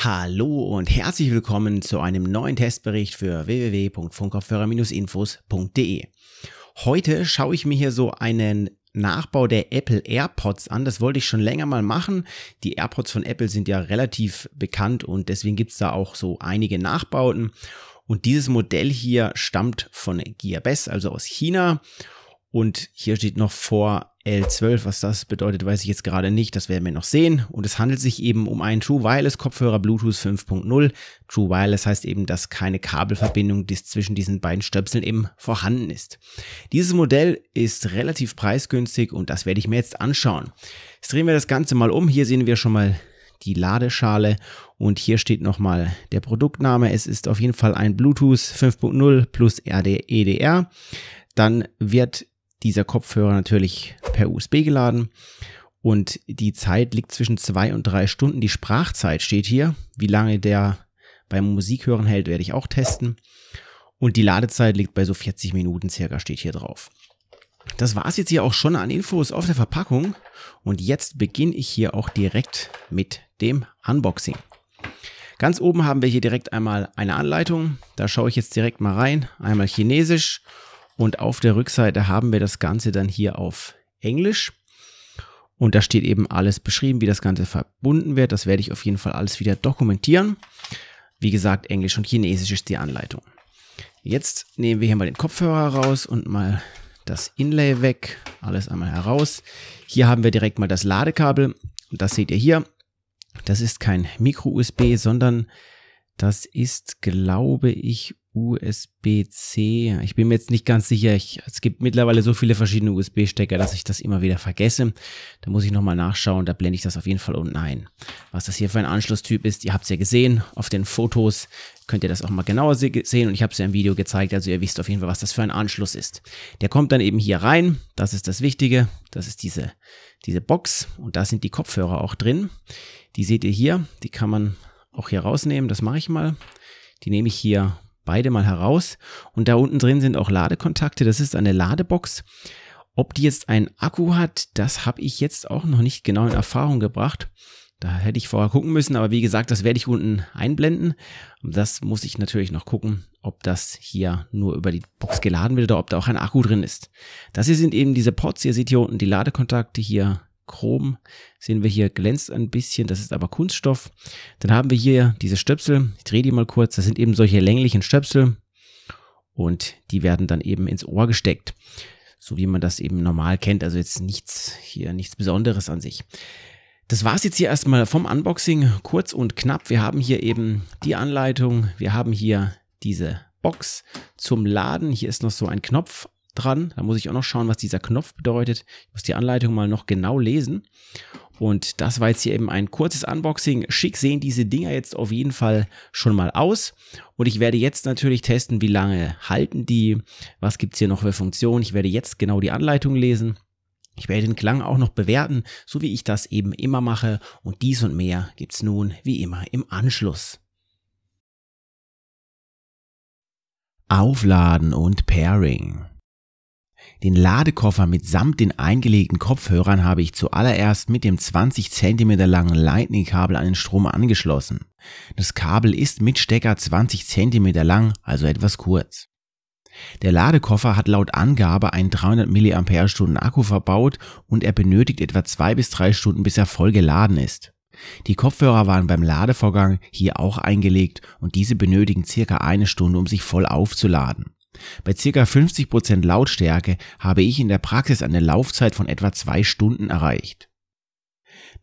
Hallo und herzlich willkommen zu einem neuen Testbericht für www.funkkopfhörer-infos.de. Heute schaue ich mir hier so einen Nachbau der Apple AirPods an. Das wollte ich schon länger mal machen. Die AirPods von Apple sind ja relativ bekannt und deswegen gibt es da auch so einige Nachbauten. Und dieses Modell hier stammt von Gearbest, also aus China. Und hier steht noch vor L12. Was das bedeutet, weiß ich jetzt gerade nicht. Das werden wir noch sehen. Und es handelt sich eben um einen True Wireless Kopfhörer Bluetooth 5.0. True Wireless heißt eben, dass keine Kabelverbindung zwischen diesen beiden Stöpseln eben vorhanden ist. Dieses Modell ist relativ preisgünstig und das werde ich mir jetzt anschauen. Jetzt drehen wir das Ganze mal um. Hier sehen wir schon mal die Ladeschale und hier steht nochmal der Produktname. Es ist auf jeden Fall ein Bluetooth 5.0 plus EDR. E Dann wird dieser Kopfhörer natürlich per USB geladen. Und die Zeit liegt zwischen zwei und drei Stunden. Die Sprachzeit steht hier. Wie lange der beim Musikhören hält, werde ich auch testen. Und die Ladezeit liegt bei so 40 Minuten circa, steht hier drauf. Das war es jetzt hier auch schon an Infos auf der Verpackung. Und jetzt beginne ich hier auch direkt mit dem Unboxing. Ganz oben haben wir hier direkt einmal eine Anleitung. Da schaue ich jetzt direkt mal rein. Einmal Chinesisch und auf der Rückseite haben wir das Ganze dann hier auf Englisch. Und da steht eben alles beschrieben, wie das Ganze verbunden wird. Das werde ich auf jeden Fall alles wieder dokumentieren. Wie gesagt, Englisch und Chinesisch ist die Anleitung. Jetzt nehmen wir hier mal den Kopfhörer raus und mal das Inlay weg. Alles einmal heraus. Hier haben wir direkt mal das Ladekabel. Und Das seht ihr hier. Das ist kein Micro-USB, sondern das ist, glaube ich, USB-C. Ich bin mir jetzt nicht ganz sicher. Ich, es gibt mittlerweile so viele verschiedene USB-Stecker, dass ich das immer wieder vergesse. Da muss ich nochmal nachschauen. Da blende ich das auf jeden Fall unten ein. Was das hier für ein Anschlusstyp ist, ihr habt es ja gesehen. Auf den Fotos könnt ihr das auch mal genauer se sehen. Und ich habe es ja im Video gezeigt. Also ihr wisst auf jeden Fall, was das für ein Anschluss ist. Der kommt dann eben hier rein. Das ist das Wichtige. Das ist diese, diese Box. Und da sind die Kopfhörer auch drin. Die seht ihr hier. Die kann man auch hier rausnehmen. Das mache ich mal. Die nehme ich hier beide mal heraus. Und da unten drin sind auch Ladekontakte. Das ist eine Ladebox. Ob die jetzt einen Akku hat, das habe ich jetzt auch noch nicht genau in Erfahrung gebracht. Da hätte ich vorher gucken müssen, aber wie gesagt, das werde ich unten einblenden. Das muss ich natürlich noch gucken, ob das hier nur über die Box geladen wird oder ob da auch ein Akku drin ist. Das hier sind eben diese Ports. Ihr seht hier unten die Ladekontakte, hier Chrom sehen wir hier glänzt ein bisschen, das ist aber Kunststoff. Dann haben wir hier diese Stöpsel, ich drehe die mal kurz, das sind eben solche länglichen Stöpsel und die werden dann eben ins Ohr gesteckt, so wie man das eben normal kennt, also jetzt nichts hier, nichts Besonderes an sich. Das war es jetzt hier erstmal vom Unboxing, kurz und knapp. Wir haben hier eben die Anleitung, wir haben hier diese Box zum Laden. Hier ist noch so ein Knopf dran. Da muss ich auch noch schauen, was dieser Knopf bedeutet. Ich muss die Anleitung mal noch genau lesen. Und das war jetzt hier eben ein kurzes Unboxing. Schick sehen diese Dinger jetzt auf jeden Fall schon mal aus. Und ich werde jetzt natürlich testen, wie lange halten die, was gibt es hier noch für Funktionen. Ich werde jetzt genau die Anleitung lesen. Ich werde den Klang auch noch bewerten, so wie ich das eben immer mache. Und dies und mehr gibt es nun wie immer im Anschluss. Aufladen und Pairing. Den Ladekoffer mitsamt den eingelegten Kopfhörern habe ich zuallererst mit dem 20 cm langen Lightning-Kabel an den Strom angeschlossen. Das Kabel ist mit Stecker 20 cm lang, also etwas kurz. Der Ladekoffer hat laut Angabe einen 300 mAh Akku verbaut und er benötigt etwa zwei bis drei Stunden, bis er voll geladen ist. Die Kopfhörer waren beim Ladevorgang hier auch eingelegt und diese benötigen circa eine Stunde, um sich voll aufzuladen. Bei ca. 50% Lautstärke habe ich in der Praxis eine Laufzeit von etwa zwei Stunden erreicht.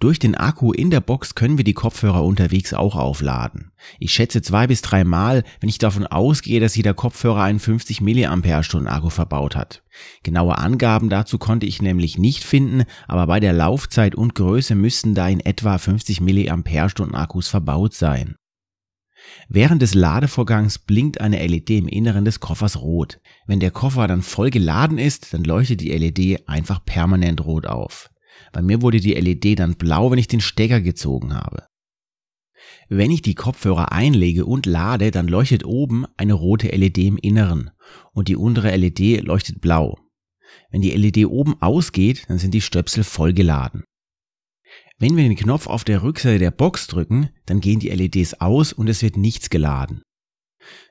Durch den Akku in der Box können wir die Kopfhörer unterwegs auch aufladen. Ich schätze zwei bis drei Mal, wenn ich davon ausgehe, dass jeder Kopfhörer einen 50 mAh Akku verbaut hat. Genaue Angaben dazu konnte ich nämlich nicht finden, aber bei der Laufzeit und Größe müssten da in etwa 50 mAh Akkus verbaut sein. Während des Ladevorgangs blinkt eine LED im Inneren des Koffers rot. Wenn der Koffer dann voll geladen ist, dann leuchtet die LED einfach permanent rot auf. Bei mir wurde die LED dann blau, wenn ich den Stecker gezogen habe. Wenn ich die Kopfhörer einlege und lade, dann leuchtet oben eine rote LED im Inneren und die untere LED leuchtet blau. Wenn die LED oben ausgeht, dann sind die Stöpsel voll geladen. Wenn wir den Knopf auf der Rückseite der Box drücken, dann gehen die LEDs aus und es wird nichts geladen.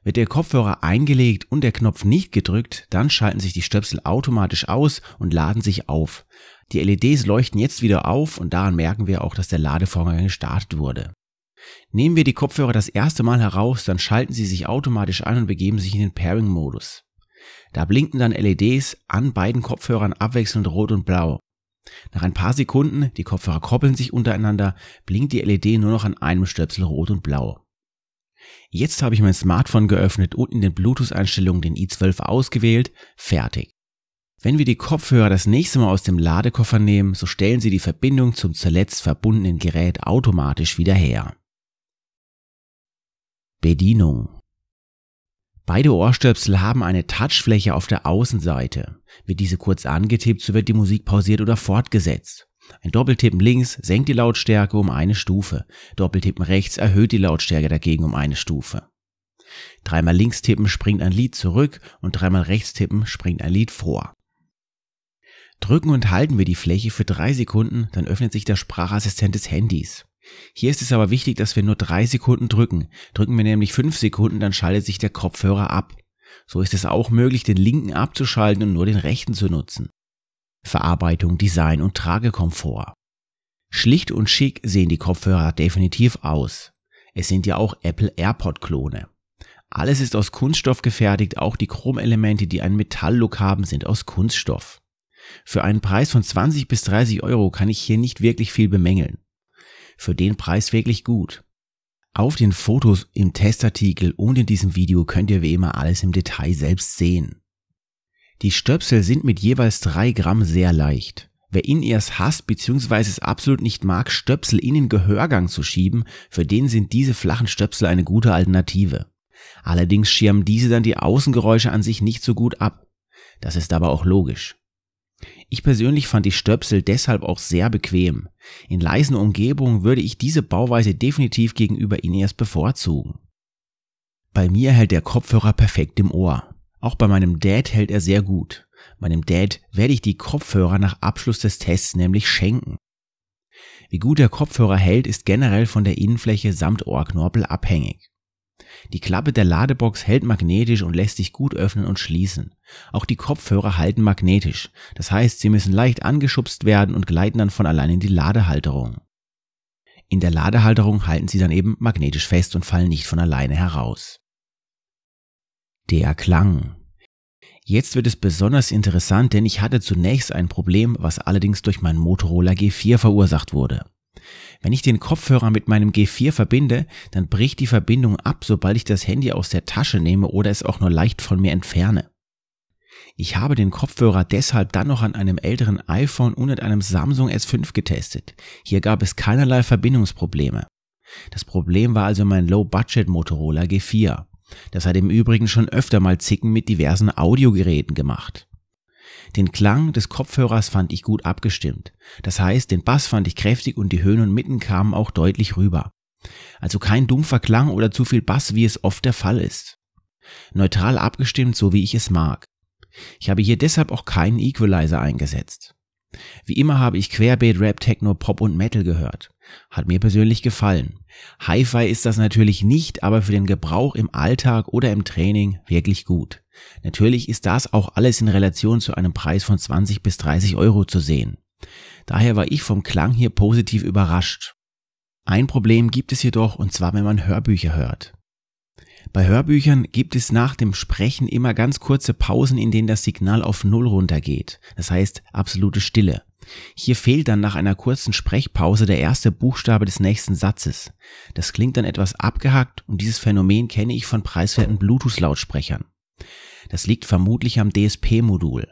Wird der Kopfhörer eingelegt und der Knopf nicht gedrückt, dann schalten sich die Stöpsel automatisch aus und laden sich auf. Die LEDs leuchten jetzt wieder auf und daran merken wir auch, dass der Ladevorgang gestartet wurde. Nehmen wir die Kopfhörer das erste Mal heraus, dann schalten sie sich automatisch an und begeben sich in den Pairing-Modus. Da blinken dann LEDs an beiden Kopfhörern abwechselnd rot und blau. Nach ein paar Sekunden, die Kopfhörer koppeln sich untereinander, blinkt die LED nur noch an einem Stöpsel rot und blau. Jetzt habe ich mein Smartphone geöffnet und in den Bluetooth-Einstellungen den i12 ausgewählt. Fertig. Wenn wir die Kopfhörer das nächste Mal aus dem Ladekoffer nehmen, so stellen sie die Verbindung zum zuletzt verbundenen Gerät automatisch wieder her. Bedienung Beide Ohrstöpsel haben eine Touchfläche auf der Außenseite. Wird diese kurz angetippt, so wird die Musik pausiert oder fortgesetzt. Ein Doppeltippen links senkt die Lautstärke um eine Stufe, Doppeltippen rechts erhöht die Lautstärke dagegen um eine Stufe. Dreimal links tippen springt ein Lied zurück und dreimal rechts tippen springt ein Lied vor. Drücken und halten wir die Fläche für drei Sekunden, dann öffnet sich der Sprachassistent des Handys. Hier ist es aber wichtig, dass wir nur drei Sekunden drücken. Drücken wir nämlich fünf Sekunden, dann schaltet sich der Kopfhörer ab. So ist es auch möglich, den linken abzuschalten und nur den rechten zu nutzen. Verarbeitung, Design und Tragekomfort. Schlicht und schick sehen die Kopfhörer definitiv aus. Es sind ja auch Apple AirPod-Klone. Alles ist aus Kunststoff gefertigt, auch die Chromelemente, die einen Metalllook haben, sind aus Kunststoff. Für einen Preis von 20 bis 30 Euro kann ich hier nicht wirklich viel bemängeln für den Preis wirklich gut. Auf den Fotos im Testartikel und in diesem Video könnt ihr wie immer alles im Detail selbst sehen. Die Stöpsel sind mit jeweils 3 Gramm sehr leicht. Wer In-Ears hasst bzw. es absolut nicht mag, Stöpsel in den Gehörgang zu schieben, für den sind diese flachen Stöpsel eine gute Alternative. Allerdings schirmen diese dann die Außengeräusche an sich nicht so gut ab. Das ist aber auch logisch. Ich persönlich fand die Stöpsel deshalb auch sehr bequem. In leisen Umgebungen würde ich diese Bauweise definitiv gegenüber Ineas bevorzugen. Bei mir hält der Kopfhörer perfekt im Ohr. Auch bei meinem Dad hält er sehr gut. Meinem Dad werde ich die Kopfhörer nach Abschluss des Tests nämlich schenken. Wie gut der Kopfhörer hält, ist generell von der Innenfläche samt Ohrknorpel abhängig. Die Klappe der Ladebox hält magnetisch und lässt sich gut öffnen und schließen. Auch die Kopfhörer halten magnetisch, das heißt, sie müssen leicht angeschubst werden und gleiten dann von allein in die Ladehalterung. In der Ladehalterung halten sie dann eben magnetisch fest und fallen nicht von alleine heraus. Der Klang. Jetzt wird es besonders interessant, denn ich hatte zunächst ein Problem, was allerdings durch meinen Motorola G4 verursacht wurde. Wenn ich den Kopfhörer mit meinem G4 verbinde, dann bricht die Verbindung ab, sobald ich das Handy aus der Tasche nehme oder es auch nur leicht von mir entferne. Ich habe den Kopfhörer deshalb dann noch an einem älteren iPhone und an einem Samsung S5 getestet. Hier gab es keinerlei Verbindungsprobleme. Das Problem war also mein Low-Budget Motorola G4. Das hat im Übrigen schon öfter mal Zicken mit diversen Audiogeräten gemacht. Den Klang des Kopfhörers fand ich gut abgestimmt. Das heißt, den Bass fand ich kräftig und die Höhen und Mitten kamen auch deutlich rüber. Also kein dumpfer Klang oder zu viel Bass, wie es oft der Fall ist. Neutral abgestimmt, so wie ich es mag. Ich habe hier deshalb auch keinen Equalizer eingesetzt. Wie immer habe ich Querbeet, Rap, Techno, Pop und Metal gehört. Hat mir persönlich gefallen. Hi-Fi ist das natürlich nicht, aber für den Gebrauch im Alltag oder im Training wirklich gut. Natürlich ist das auch alles in Relation zu einem Preis von 20 bis 30 Euro zu sehen. Daher war ich vom Klang hier positiv überrascht. Ein Problem gibt es jedoch, und zwar wenn man Hörbücher hört. Bei Hörbüchern gibt es nach dem Sprechen immer ganz kurze Pausen, in denen das Signal auf Null runtergeht. Das heißt absolute Stille. Hier fehlt dann nach einer kurzen Sprechpause der erste Buchstabe des nächsten Satzes. Das klingt dann etwas abgehackt und dieses Phänomen kenne ich von preiswerten Bluetooth-Lautsprechern. Das liegt vermutlich am DSP-Modul.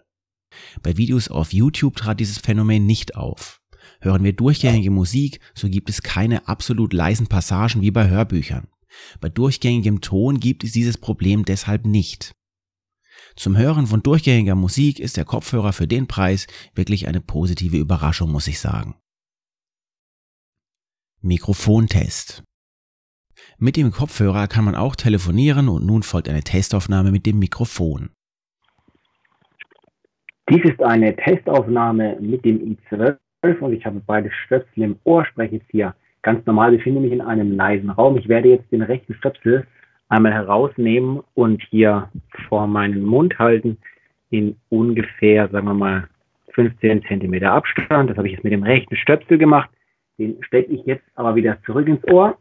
Bei Videos auf YouTube trat dieses Phänomen nicht auf. Hören wir durchgängige Musik, so gibt es keine absolut leisen Passagen wie bei Hörbüchern. Bei durchgängigem Ton gibt es dieses Problem deshalb nicht. Zum Hören von durchgängiger Musik ist der Kopfhörer für den Preis wirklich eine positive Überraschung, muss ich sagen. Mikrofontest. Mit dem Kopfhörer kann man auch telefonieren und nun folgt eine Testaufnahme mit dem Mikrofon. Dies ist eine Testaufnahme mit dem i12 und ich habe beide Stöpsel im Ohr, spreche jetzt hier ganz normal befinde mich in einem leisen Raum. Ich werde jetzt den rechten Stöpsel einmal herausnehmen und hier vor meinen Mund halten in ungefähr, sagen wir mal, 15 cm Abstand. Das habe ich jetzt mit dem rechten Stöpsel gemacht. Den stecke ich jetzt aber wieder zurück ins Ohr.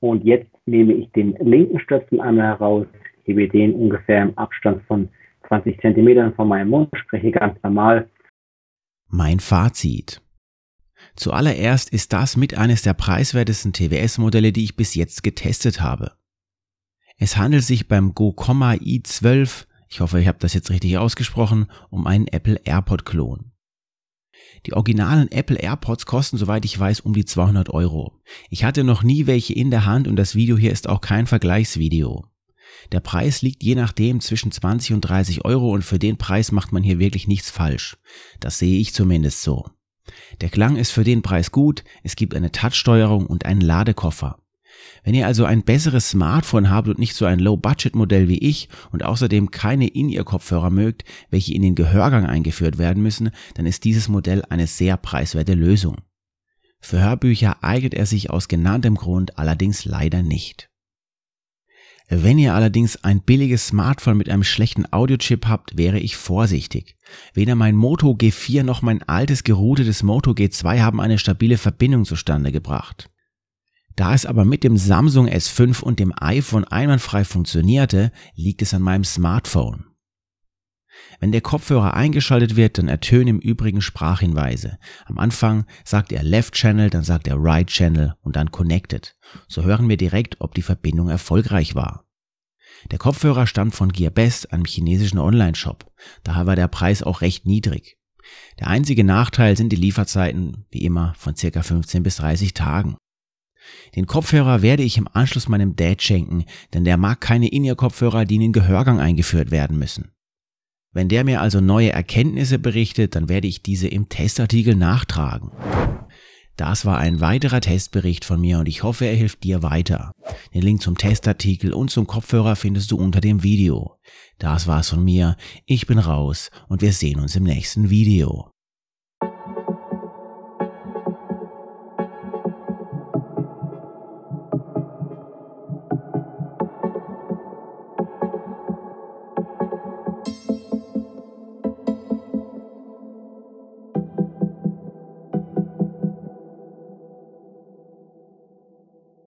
Und jetzt nehme ich den linken Stöpsel einmal heraus, hebe den ungefähr im Abstand von 20 cm von meinem Mund, spreche ganz normal. Mein Fazit. Zuallererst ist das mit eines der preiswertesten TWS-Modelle, die ich bis jetzt getestet habe. Es handelt sich beim GoComma i12, ich hoffe, ich habe das jetzt richtig ausgesprochen, um einen Apple AirPod-Klon. Die originalen Apple AirPods kosten, soweit ich weiß, um die 200 Euro. Ich hatte noch nie welche in der Hand und das Video hier ist auch kein Vergleichsvideo. Der Preis liegt je nachdem zwischen 20 und 30 Euro und für den Preis macht man hier wirklich nichts falsch. Das sehe ich zumindest so. Der Klang ist für den Preis gut, es gibt eine Touchsteuerung und einen Ladekoffer. Wenn ihr also ein besseres Smartphone habt und nicht so ein Low-Budget-Modell wie ich und außerdem keine In-Ear-Kopfhörer mögt, welche in den Gehörgang eingeführt werden müssen, dann ist dieses Modell eine sehr preiswerte Lösung. Für Hörbücher eignet er sich aus genanntem Grund allerdings leider nicht. Wenn ihr allerdings ein billiges Smartphone mit einem schlechten Audiochip habt, wäre ich vorsichtig. Weder mein Moto G4 noch mein altes geroutetes Moto G2 haben eine stabile Verbindung zustande gebracht. Da es aber mit dem Samsung S5 und dem iPhone einwandfrei funktionierte, liegt es an meinem Smartphone. Wenn der Kopfhörer eingeschaltet wird, dann ertönen im Übrigen Sprachhinweise. Am Anfang sagt er Left Channel, dann sagt er Right Channel und dann Connected. So hören wir direkt, ob die Verbindung erfolgreich war. Der Kopfhörer stammt von Gearbest, einem chinesischen Online-Shop. Daher war der Preis auch recht niedrig. Der einzige Nachteil sind die Lieferzeiten, wie immer, von ca. 15 bis 30 Tagen. Den Kopfhörer werde ich im Anschluss meinem Dad schenken, denn der mag keine In-Ear-Kopfhörer, die in den Gehörgang eingeführt werden müssen. Wenn der mir also neue Erkenntnisse berichtet, dann werde ich diese im Testartikel nachtragen. Das war ein weiterer Testbericht von mir und ich hoffe, er hilft dir weiter. Den Link zum Testartikel und zum Kopfhörer findest du unter dem Video. Das war's von mir, ich bin raus und wir sehen uns im nächsten Video.